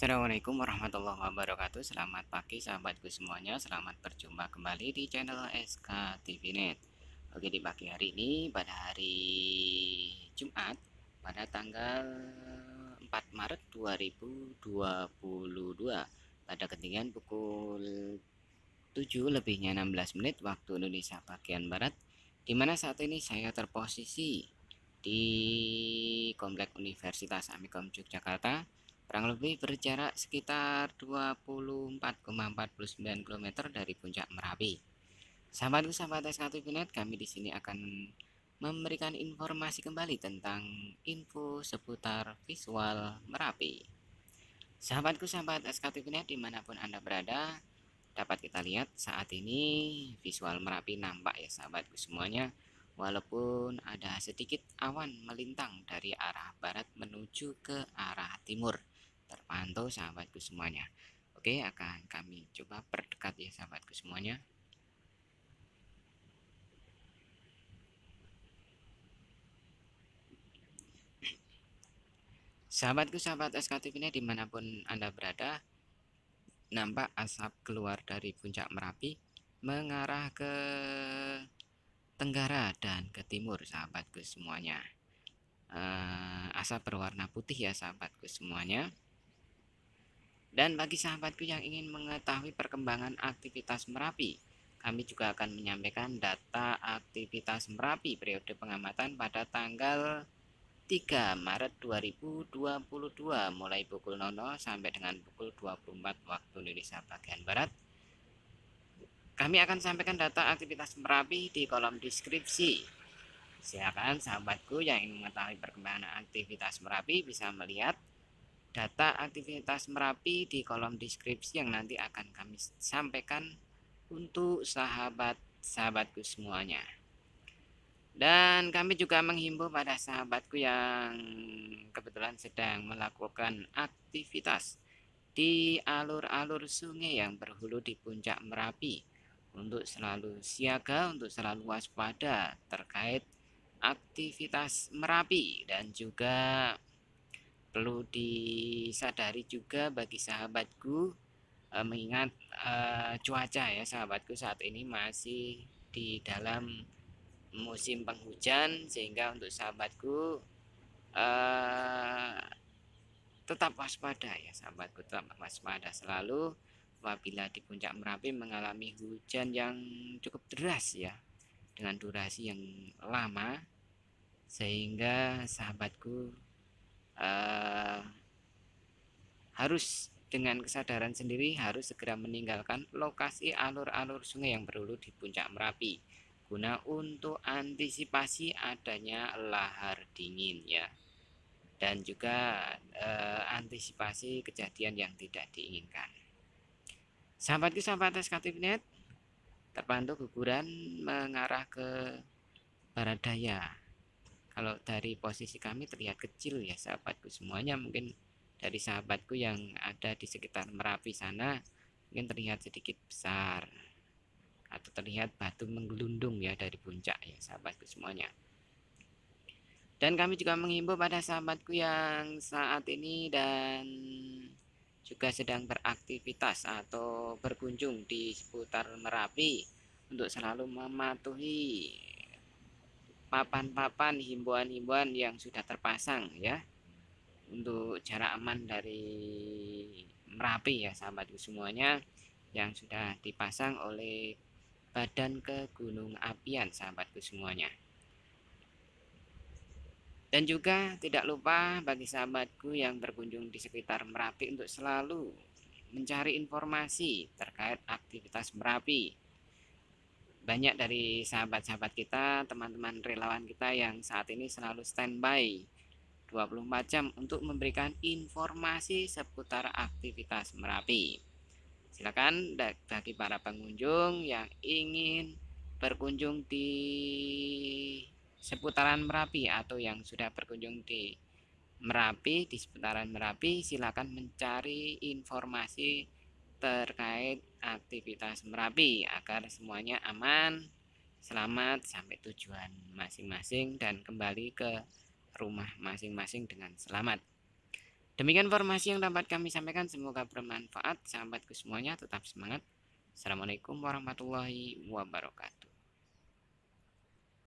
Assalamualaikum warahmatullahi wabarakatuh Selamat pagi sahabatku semuanya Selamat berjumpa kembali di channel SK TV Net Oke di pagi hari ini pada hari Jumat Pada tanggal 4 Maret 2022 Pada ketinggian pukul 7 lebihnya 16 menit waktu Indonesia bagian Barat Dimana saat ini saya terposisi di Komplek Universitas Amikom Yogyakarta kurang lebih berjarak sekitar 24,49 km dari puncak Merapi. Sahabatku sahabat S1 Binet, kami di sini akan memberikan informasi kembali tentang info seputar visual Merapi. Sahabatku sahabat S1 Binet dimanapun Anda berada, dapat kita lihat saat ini visual Merapi nampak ya sahabatku semuanya. Walaupun ada sedikit awan melintang dari arah barat menuju ke arah timur pantau sahabatku semuanya. Oke, akan kami coba perdekat ya sahabatku semuanya. Sahabatku, sahabat SKTV ini dimanapun Anda berada, nampak asap keluar dari puncak Merapi mengarah ke tenggara dan ke timur, sahabatku semuanya. Eh, asap berwarna putih ya, sahabatku semuanya. Dan bagi sahabatku yang ingin mengetahui perkembangan aktivitas Merapi, kami juga akan menyampaikan data aktivitas Merapi periode pengamatan pada tanggal 3 Maret 2022 mulai pukul 00 sampai dengan pukul 24 waktu Indonesia bagian Barat. Kami akan sampaikan data aktivitas Merapi di kolom deskripsi. Silakan sahabatku yang ingin mengetahui perkembangan aktivitas Merapi bisa melihat data aktivitas Merapi di kolom deskripsi yang nanti akan kami sampaikan untuk sahabat-sahabatku semuanya. Dan kami juga menghimbau pada sahabatku yang kebetulan sedang melakukan aktivitas di alur-alur sungai yang berhulu di puncak Merapi untuk selalu siaga, untuk selalu waspada terkait aktivitas Merapi dan juga perlu disadari juga bagi sahabatku eh, mengingat eh, cuaca ya sahabatku saat ini masih di dalam musim penghujan sehingga untuk sahabatku eh, tetap waspada ya sahabatku tetap waspada selalu apabila di puncak Merapi mengalami hujan yang cukup deras ya dengan durasi yang lama sehingga sahabatku uh, harus dengan kesadaran sendiri harus segera meninggalkan lokasi alur-alur sungai yang berhulu di puncak Merapi guna untuk antisipasi adanya lahar dingin ya dan juga eh, antisipasi kejadian yang tidak diinginkan. Sahabatku sahabat net terpantau guguran mengarah ke barat daya kalau dari posisi kami terlihat kecil ya sahabatku semuanya mungkin dari sahabatku yang ada di sekitar Merapi sana mungkin terlihat sedikit besar atau terlihat batu menggelundung ya dari puncak ya sahabatku semuanya dan kami juga menghimbau pada sahabatku yang saat ini dan juga sedang beraktivitas atau berkunjung di seputar Merapi untuk selalu mematuhi papan-papan himbauan-himbauan yang sudah terpasang ya untuk jarak aman dari Merapi ya sahabatku semuanya yang sudah dipasang oleh Badan Apian sahabatku semuanya. Dan juga tidak lupa bagi sahabatku yang berkunjung di sekitar Merapi untuk selalu mencari informasi terkait aktivitas Merapi banyak dari sahabat-sahabat kita, teman-teman relawan kita yang saat ini selalu standby 24 jam untuk memberikan informasi seputar aktivitas Merapi. Silakan bagi para pengunjung yang ingin berkunjung di seputaran Merapi atau yang sudah berkunjung di Merapi di seputaran Merapi silakan mencari informasi terkait aktivitas Merapi agar semuanya aman, selamat sampai tujuan masing-masing dan kembali ke rumah masing-masing dengan selamat. Demikian informasi yang dapat kami sampaikan, semoga bermanfaat. Sahabatku semuanya tetap semangat. Assalamualaikum warahmatullahi wabarakatuh.